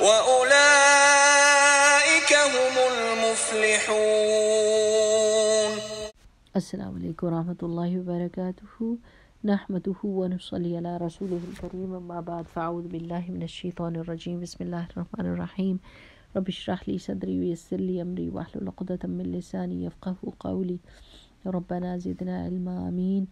وأولئك هم المفلحون السلام عليكم ورحمة الله وبركاته نحمده ونصلي على رسوله الكريم أما بعد فأعوذ بالله من الشيطان الرجيم بسم الله الرحمن الرحيم رب اشرح لي صدري ويسر لي أمري واحلل عقدة من لساني يفقه قولي ربنا زدنا علما آمين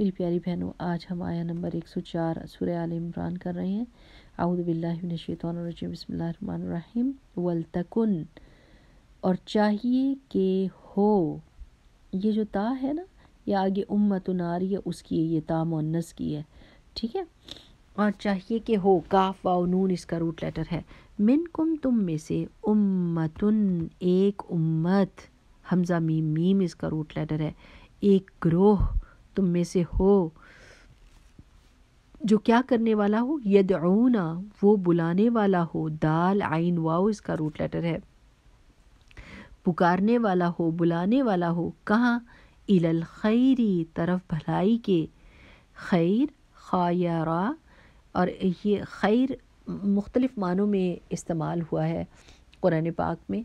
मेरी प्यारी बहनों आज हम आया नंबर 104 سورہ आल عمران کر رہے ہیں आउदबिल्लाशैतरजीम बसमीम वलतकुन और चाहिए कि हो ये जो ता है ना ये आगे उम्मत नारी है उसकी ये ता मुन्नस की है ठीक है और चाहिए कि हो काफ व नून इसका रूट लेटर है मिन कुम तुम में से उम्मतन एक उम्मत हमजा मीम मीम इसका रूट लेटर है एक ग्रोह तुम में से हो जो क्या करने वाला हो यद वो बुलाने वाला हो दाल आइन वाओ इसका रूट लेटर है पुकारने वाला हो बुलाने वाला हो कहाँ इलल खैरी तरफ भलाई के खैर खा और ये खैर मुख्तलिफ मानों में इस्तेमाल हुआ है कुरान पाक में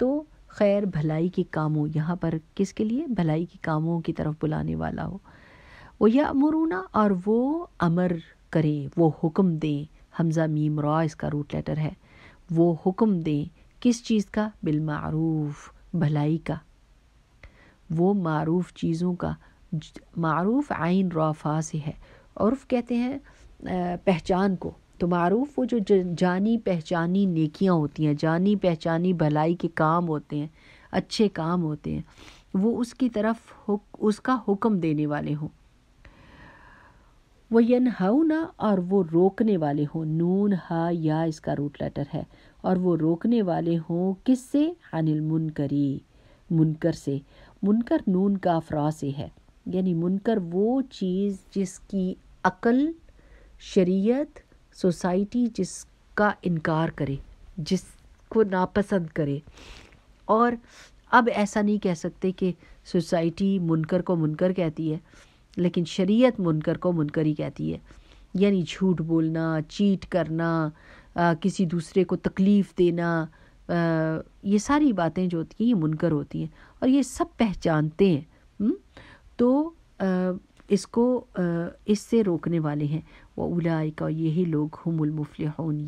तो खैर भलाई के कामों यहाँ पर किसके लिए भलाई के कामों की तरफ बुलाने वाला हो अमरूना और वो अमर करें वो हुक्म दें हमज़ा मीम रॉ इसका रूट लेटर है वो हुक्म दें किस चीज़ का बिलमूफ़ भलाई का वो मरूफ चीज़ों का मरूफ आइन रफ़ा से है और कहते हैं पहचान को तो मरूफ वो जो जानी पहचानी नेकियाँ होती हैं जानी पहचानी भलाई के काम होते हैं अच्छे काम होते हैं वो उसकी तरफ हुक, उसका हुक्म देने वाले हों व ना और वो रोकने वाले हों नून हा या इसका रूट लेटर है और वो रोकने वाले हों किससे अनिल मुनकरी मुनकर से मुनकर नून का अफरा से है यानी मुनकर वो चीज़ जिसकी अकल शरीयत सोसाइटी जिसका इनकार करे जिसको नापसंद करे और अब ऐसा नहीं कह सकते कि सोसाइटी मुनकर को मुनकर कहती है लेकिन शरीयत मुनकर को मुनकर ही कहती है यानी झूठ बोलना चीट करना आ, किसी दूसरे को तकलीफ़ देना आ, ये सारी बातें जो होती हैं ये मुनकर होती हैं और ये सब पहचानते हैं हुँ? हम्म? तो आ, इसको इससे रोकने वाले हैं व उलाई का यही लोग हमुल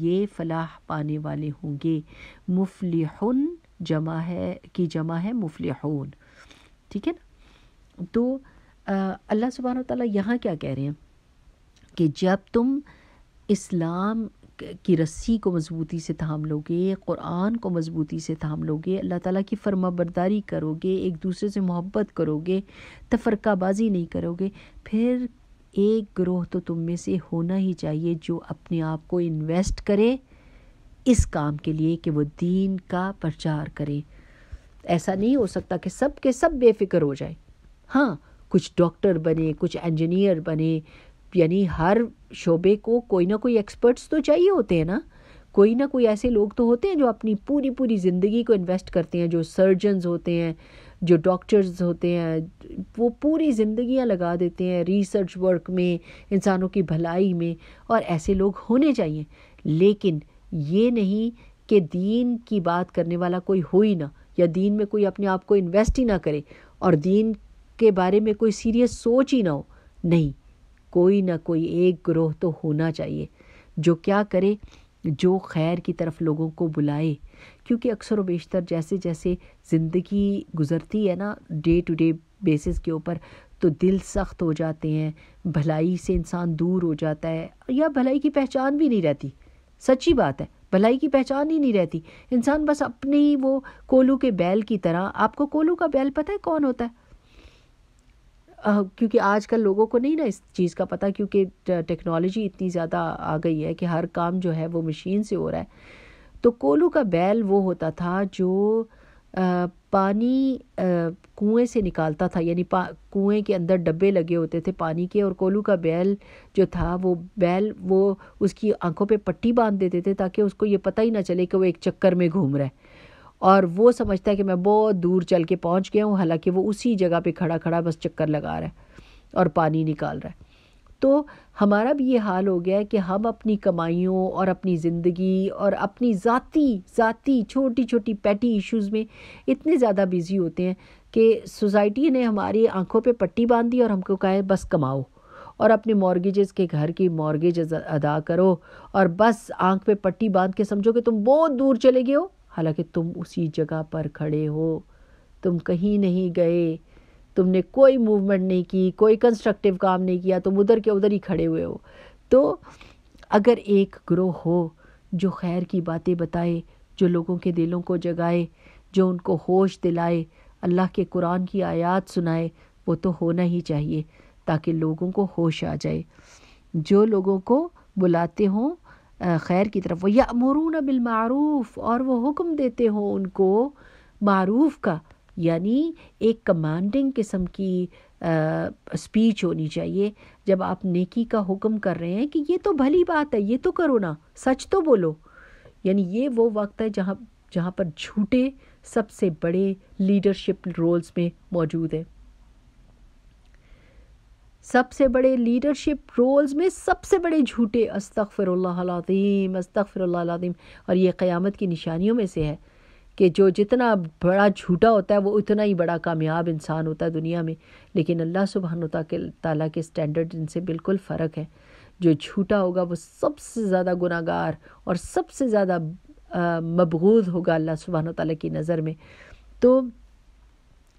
ये फलाह पाने वाले होंगे मुफलिहन जमा है की जमा है मुफलिहन ठीक है ना तो अल्लाह सुबहान तला यहाँ क्या कह रहे हैं कि जब तुम इस्लाम की रस्सी को मज़बूती से थाम लोगे क़ुरान को मज़बूती से थाम लोगे अल्लाह ताला की फरमाबरदारी करोगे एक दूसरे से मोहब्बत करोगे तफरकाबाजी नहीं करोगे फिर एक ग्रोह तो तुम में से होना ही चाहिए जो अपने आप को इन्वेस्ट करे इस काम के लिए कि वो दीन का प्रचार करे ऐसा नहीं हो सकता कि सब के सब बेफिक्र हो जाए हाँ कुछ डॉक्टर बने कुछ इंजीनियर बने यानी हर शोबे को कोई ना कोई एक्सपर्ट्स तो चाहिए होते हैं ना कोई ना कोई ऐसे लोग तो होते हैं जो अपनी पूरी पूरी ज़िंदगी को इन्वेस्ट करते हैं जो सर्जन्स होते हैं जो डॉक्टर्स होते हैं वो पूरी ज़िंदियाँ लगा देते हैं रिसर्च वर्क में इंसानों की भलाई में और ऐसे लोग होने चाहिए लेकिन ये नहीं कि दीन की बात करने वाला कोई हो ही ना या दीन में कोई अपने आप को इन्वेस्ट ही ना करे और दीन के बारे में कोई सीरियस सोच ही ना हो नहीं कोई ना कोई एक ग्रोह तो होना चाहिए जो क्या करे जो खैर की तरफ लोगों को बुलाए क्योंकि अक्सर वेशतर जैसे जैसे ज़िंदगी गुजरती है ना डे टू डे बेसिस के ऊपर तो दिल सख्त हो जाते हैं भलाई से इंसान दूर हो जाता है या भलाई की पहचान भी नहीं रहती सच्ची बात है भलाई की पहचान ही नहीं रहती इंसान बस अपने ही वो कोलू के बैल की तरह आपको कोलू का बैल पता है कौन होता है क्योंकि आजकल लोगों को नहीं ना इस चीज़ का पता क्योंकि टेक्नोलॉजी इतनी ज़्यादा आ गई है कि हर काम जो है वो मशीन से हो रहा है तो कोलू का बैल वो होता था जो आ, पानी कुएं से निकालता था यानी कुएं के अंदर डब्बे लगे होते थे पानी के और कोलू का बैल जो था वो बैल वो उसकी आंखों पे पट्टी बांध देते थे ताकि उसको ये पता ही ना चले कि वो एक चक्कर में घूम रहा है और वो समझता है कि मैं बहुत दूर चल के पहुँच गया हूँ हालांकि वो उसी जगह पर खड़ा खड़ा बस चक्कर लगा रहा है और पानी निकाल रहा है तो हमारा भी ये हाल हो गया है कि हम अपनी कमाइयों और अपनी ज़िंदगी और अपनी ज़ाती ज़ाती छोटी छोटी पैटी इश्यूज़ में इतने ज़्यादा बिज़ी होते हैं कि सोसाइटी ने हमारी आंखों पे पट्टी बांध दी और हमको कहा है बस कमाओ और अपने मॉर्गेजेस के घर की मॉर्गेज अदा करो और बस आंख पे पट्टी बांध के समझो कि तुम बहुत दूर चले गए हो हालांकि तुम उसी जगह पर खड़े हो तुम कहीं नहीं गए तुमने कोई मूवमेंट नहीं की कोई कंस्ट्रक्टिव काम नहीं किया तुम उधर के उधर ही खड़े हुए हो तो अगर एक ग्रोह हो जो खैर की बातें बताए जो लोगों के दिलों को जगाए जो उनको होश दिलाए अल्लाह के कुरान की आयत सुनाए वो तो होना ही चाहिए ताकि लोगों को होश आ जाए जो लोगों को बुलाते हों खैर की तरफ वह यमरून बिलमूफ और वो हुक्म देते हो उनको मरूफ का यानी एक कमांडिंग किस्म की स्पीच होनी चाहिए जब आप नेकी का हुक्म कर रहे हैं कि ये तो भली बात है ये तो करो ना सच तो बोलो यानी ये वो वक्त है जहाँ जहाँ पर झूठे सबसे बड़े लीडरशिप रोल्स में मौजूद हैं सबसे बड़े लीडरशिप रोल्स में सबसे बड़े झूठे अस्तफ़िरल्लाम अस्तफ़िरल्लाम और ये क़्यामत की निशानियों में से है कि जो जितना बड़ा झूठा होता है वो उतना ही बड़ा कामयाब इंसान होता है दुनिया में लेकिन अल्लाह सुबहान तला के स्टैंडर्ड इनसे बिल्कुल फ़र्क है जो झूठा होगा वो सबसे ज़्यादा गुनागार और सबसे ज़्यादा मबगूज होगा अल्लाह सुबहान तला की नज़र में तो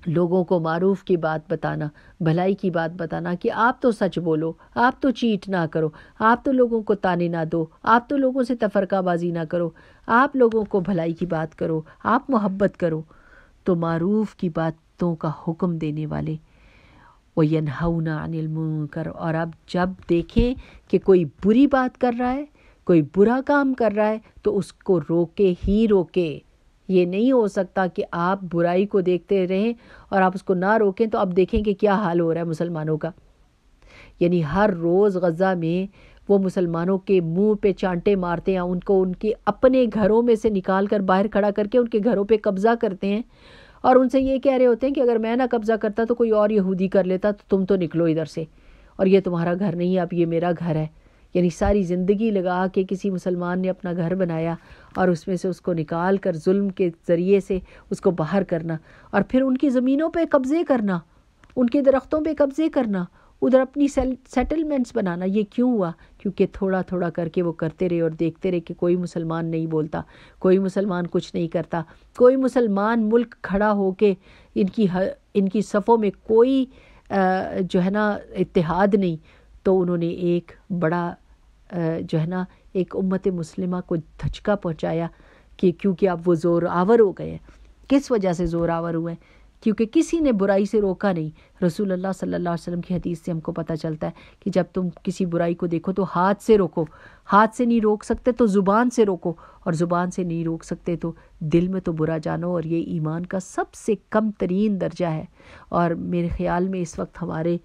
लोगों को मारूफ की बात बताना भलाई की बात बताना कि आप तो सच बोलो आप तो चीट ना करो आप तो लोगों को ताने ना दो आप तो लोगों से तफरकाबाजी ना करो आप लोगों को भलाई की बात करो आप मोहब्बत करो तो मारूफ की बातों का हुक्म देने वाले वो यनहाउना अनिल कर और अब जब देखें कि कोई बुरी बात कर रहा है कोई बुरा काम कर रहा है तो उसको रोके ही रोके ये नहीं हो सकता कि आप बुराई को देखते रहें और आप उसको ना रोकें तो आप देखें कि क्या हाल हो रहा है मुसलमानों का यानी हर रोज़ गज़ा में वो मुसलमानों के मुंह पे चांटे मारते हैं उनको उनके अपने घरों में से निकाल कर बाहर खड़ा करके उनके घरों पे कब्ज़ा करते हैं और उनसे ये कह रहे होते हैं कि अगर मैं ना कब्ज़ा करता तो कोई और यहूदी कर लेता तो तुम तो निकलो इधर से और ये तुम्हारा घर नहीं है अब ये मेरा घर है यानी सारी ज़िंदगी लगा के किसी मुसलमान ने अपना घर बनाया और उसमें से उसको निकाल कर जुल्म के ज़रिए से उसको बाहर करना और फिर उनकी ज़मीनों पर कब्ज़े करना उनके दरख्तों पर कब्ज़े करना उधर अपनी सेटलमेंट्स बनाना ये क्यों हुआ क्योंकि थोड़ा थोड़ा करके वो करते रहे और देखते रहे कि कोई मुसलमान नहीं बोलता कोई मुसलमान कुछ नहीं करता कोई मुसलमान मुल्क खड़ा हो के इनकी इनकी सफ़ों में कोई जो है ना इतिहाद नहीं तो उन्होंने एक बड़ा जो है ना एक उम्मत मुस्लिमा को धचका पहुंचाया कि क्योंकि अब वो ज़ोर आवर हो गए किस वजह से ज़ोर आवर हुए क्योंकि किसी ने बुराई से रोका नहीं रसूल अल्लाह सल्लल्लाहु अलैहि वसल्लम की हदीस से हमको पता चलता है कि जब तुम किसी बुराई को देखो तो हाथ से रोको हाथ से नहीं रोक सकते तो ज़ुबान से रोको और ज़ुबान से नहीं रोक सकते तो दिल में तो बुरा जानो और ये ईमान का सबसे कम तरीन दर्जा है और मेरे ख़्याल में इस वक्त हमारे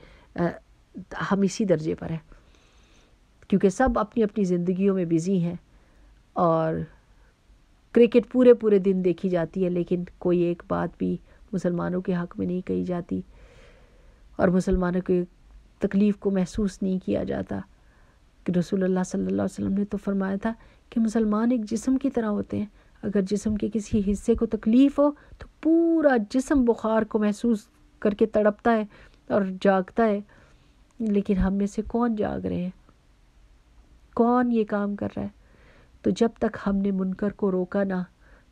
हम इसी दर्जे पर हैं क्योंकि सब अपनी अपनी ज़िंदगियों में बिज़ी हैं और क्रिकेट पूरे पूरे दिन देखी जाती है लेकिन कोई एक बात भी मुसलमानों के हक़ में नहीं कही जाती और मुसलमानों के तकलीफ़ को महसूस नहीं किया जाता कि रसूलुल्लाह सल्लल्लाहु अलैहि वसल्लम ने तो फरमाया था कि मुसलमान एक जिसम की तरह होते हैं अगर जिसम के किसी हिस्से को तकलीफ़ हो तो पूरा जिसम बुखार को महसूस करके तड़पता है और जागता है लेकिन हम में से कौन जाग रहे हैं कौन ये काम कर रहा है तो जब तक हमने मुनकर को रोका ना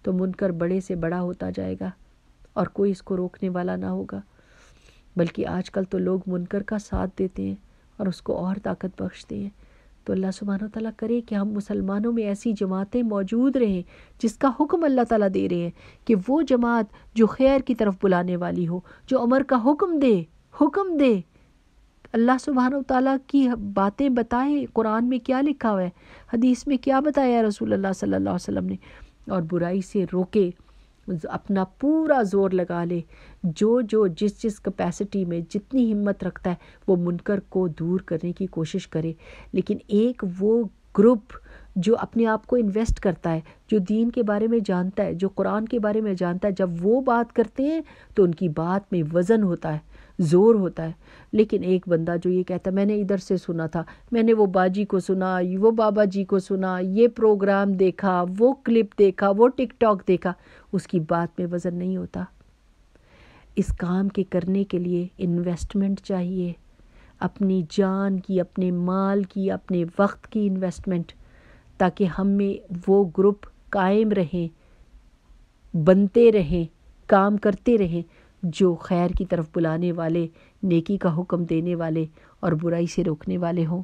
तो मुनकर बड़े से बड़ा होता जाएगा और कोई इसको रोकने वाला ना होगा बल्कि आजकल तो लोग मुनकर का साथ देते हैं और उसको और ताकत बख्शते हैं तो अल्लाह सुबहान तला करे कि हम मुसलमानों में ऐसी जमातें मौजूद रहें जिसका हुक्म अल्लाह ताला दे रहे हैं कि वो जमात जो खैर की तरफ बुलाने वाली हो जो अमर का हुक्म दे हुक्म दे अल्लाह सुबहान तला की बातें बताएं कुरान में क्या लिखा हुआ है हदीस में क्या बताया रसूल अल्लाह सल्लल्लाहु अलैहि वसल्लम ने और बुराई से रोके अपना पूरा ज़ोर लगा ले जो जो जिस जिस कैपेसिटी में जितनी हिम्मत रखता है वो मुनकर को दूर करने की कोशिश करे लेकिन एक वो ग्रुप जो अपने आप को इन्वेस्ट करता है जो दीन के बारे में जानता है जो कुरान के बारे में जानता है जब वो बात करते हैं तो उनकी बात में वज़न होता है ज़ोर होता है लेकिन एक बंदा जो ये कहता मैंने इधर से सुना था मैंने वो बाजी को सुना वो बाबा जी को सुना ये प्रोग्राम देखा वो क्लिप देखा वो टिकटॉक देखा उसकी बात में वज़न नहीं होता इस काम के करने के लिए इन्वेस्टमेंट चाहिए अपनी जान की अपने माल की अपने वक्त की इन्वेस्टमेंट ताकि हम में वो ग्रुप कायम रहें बनते रहें काम करते रहें जो खैर की तरफ बुलाने वाले नेकी का हुक्म देने वाले और बुराई से रोकने वाले हों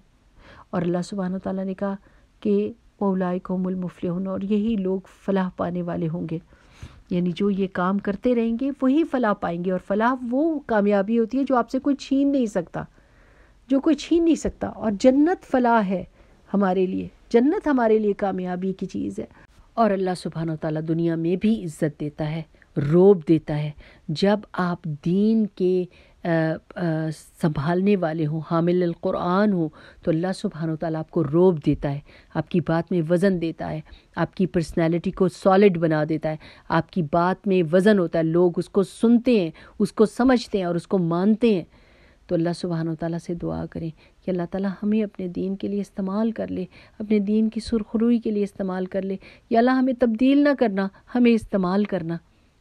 और अल्लाह सुबहान ताली ने कहा कि मौलाए कोमुल मुफले और यही लोग फलाह पाने वाले होंगे यानी जो ये काम करते रहेंगे वही फलाह पाएंगे और फलाह वो कामयाबी होती है जो आपसे कोई छीन नहीं सकता जो कोई छीन नहीं सकता और जन्नत फलाह है हमारे लिए जन्नत हमारे लिए कामयाबी की चीज़ है और अल्लाह सुबहान ताली दुनिया में भी इज़्ज़त देता है रोब देता है जब आप दीन के आ, आ, संभालने वाले हों हामिल कुरान हो तो अल्लाह सुबहान ताली आपको रोब देता है आपकी बात में वज़न देता है आपकी पर्सनैलिटी को सॉलिड बना देता है आपकी बात में वज़न होता है लोग उसको सुनते हैं उसको समझते हैं और उसको मानते हैं तो अल्लाह सुबहान तला से दुआ करें कि अल्लाह ताला हमें अपने दीन के लिए इस्तेमाल कर ले अपने दीन की सुरखरुई के लिए इस्तेमाल कर ले या अल्लाह हमें तब्दील ना करना हमें इस्तेमाल करना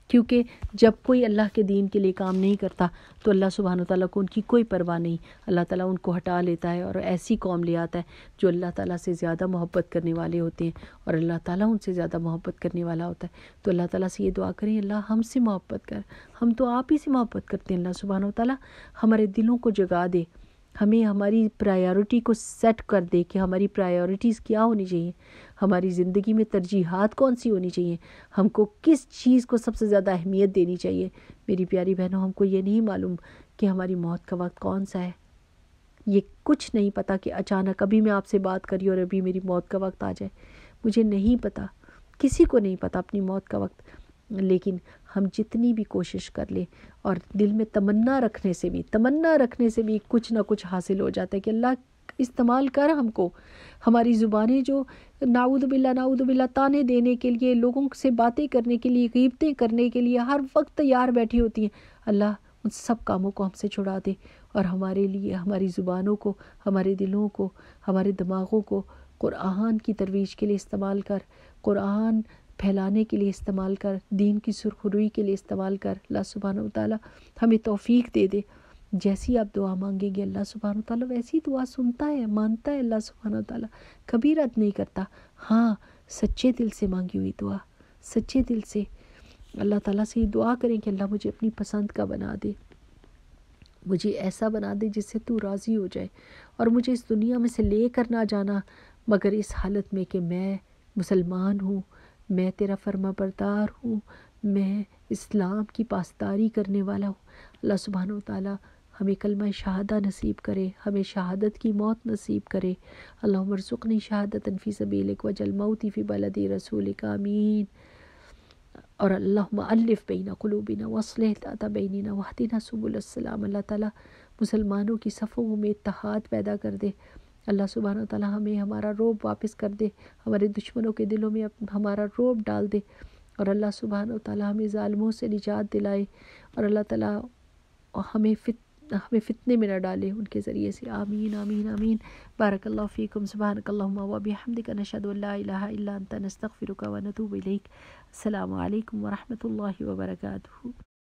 क्योंकि जब कोई अल्लाह के दीन के लिए काम नहीं करता तो अल्लाह सुबहान तला को उनकी कोई परवाह नहीं अल्लाह ताला उनको हटा लेता है और ऐसी कौम ले आता है जो अल्लाह ताला से ज़्यादा मोहब्बत करने वाले होते हैं और अल्लाह ताला उनसे ज़्यादा मोहब्बत करने वाला होता है तो अल्लाह ताला से ये दुआ करें अल्लाह हमसे मोहब्बत कर हम तो आप ही से मोहब्बत करते हैं अल्लाह सुबहान तला हमारे दिलों को जगा दे हमें हमारी प्रायोरिटी को सेट कर दे कि हमारी प्रायोरिटीज़ क्या होनी चाहिए हमारी ज़िंदगी में तरजीहत कौन सी होनी चाहिए हमको किस चीज़ को सबसे ज़्यादा अहमियत देनी चाहिए मेरी प्यारी बहनों हमको ये नहीं मालूम कि हमारी मौत का वक्त कौन सा है ये कुछ नहीं पता कि अचानक अभी मैं आपसे बात करी और अभी मेरी मौत का वक्त आ जाए मुझे नहीं पता किसी को नहीं पता अपनी मौत का वक्त लेकिन हम जितनी भी कोशिश कर लें और दिल में तमन्ना रखने से भी तमन्ना रखने से भी कुछ ना कुछ हासिल हो जाता है कि अल्लाह इस्तेमाल कर हमको हमारी ज़ुबानें जो नाउद बिल्ला नाउद बिल्ला ताने देने के लिए लोगों से बातें करने के लिए गीबतें करने के लिए हर वक्त तैयार बैठी होती हैं अल्लाह उन सब कामों को हमसे छुड़ा दे और हमारे लिए हमारी ज़ुबानों को हमारे दिलों को हमारे दिमागों को क़ुरान की तरवीज के लिए इस्तेमाल कर क़ुरान फैलाने के लिए इस्तेमाल कर दीन की सुरखरुई के लिए इस्तेमाल कर अल्लाह सुबहान ताली हमें तोफ़ी दे दे जैसी आप दुआ मांगेंगे अल्लाह सुबहान ताली वैसी दुआ सुनता है मानता है अल्लाह सुबहान ताली कभी रद्द नहीं करता हाँ सच्चे दिल से मांगी हुई दुआ सच्चे दिल से अल्लाह ताला से ये दुआ करें कि अल्लाह मुझे अपनी पसंद का बना दे मुझे ऐसा बना दे जिससे तू राज़ी हो जाए और मुझे इस दुनिया में से ले कर ना जाना मगर इस हालत में कि मैं मुसलमान हूँ मैं तेरा फर्मा बरदार हूँ मैं इस्लाम की पासदारी करने वाला हूँ अल्लाह सुबहान ताली हमें कलमा शहादा नसीब करे हमें शहादत की मौत नसीब करे अल्लाह मरसुकनी शहादत फ़ी सबीलक वजलमौती फ़ी बलदी रसूल कामीन और अल्लाफ़ बीना कलूबिना वसल ना बैनिना ना सबूल अल्लाह ताली मुसलमानों की सफ़ों में इतहाद पैदा कर दे अल्लाह सुबहान तला हमें हमारा रोब वापस कर दे हमारे दुश्मनों के दिलों में हमारा रोब डाल दे और अल्लाह सुबहान तला हमें ालमों से निजात दिलाए और अल्लाह तला हमें फित हमें फितने में न डाले उनके ज़रिए से आमीन आमीन आमीन बारकल्ला फ़ीकम सुबहानकल्लम वबी अल्लाम वरहमल वर्का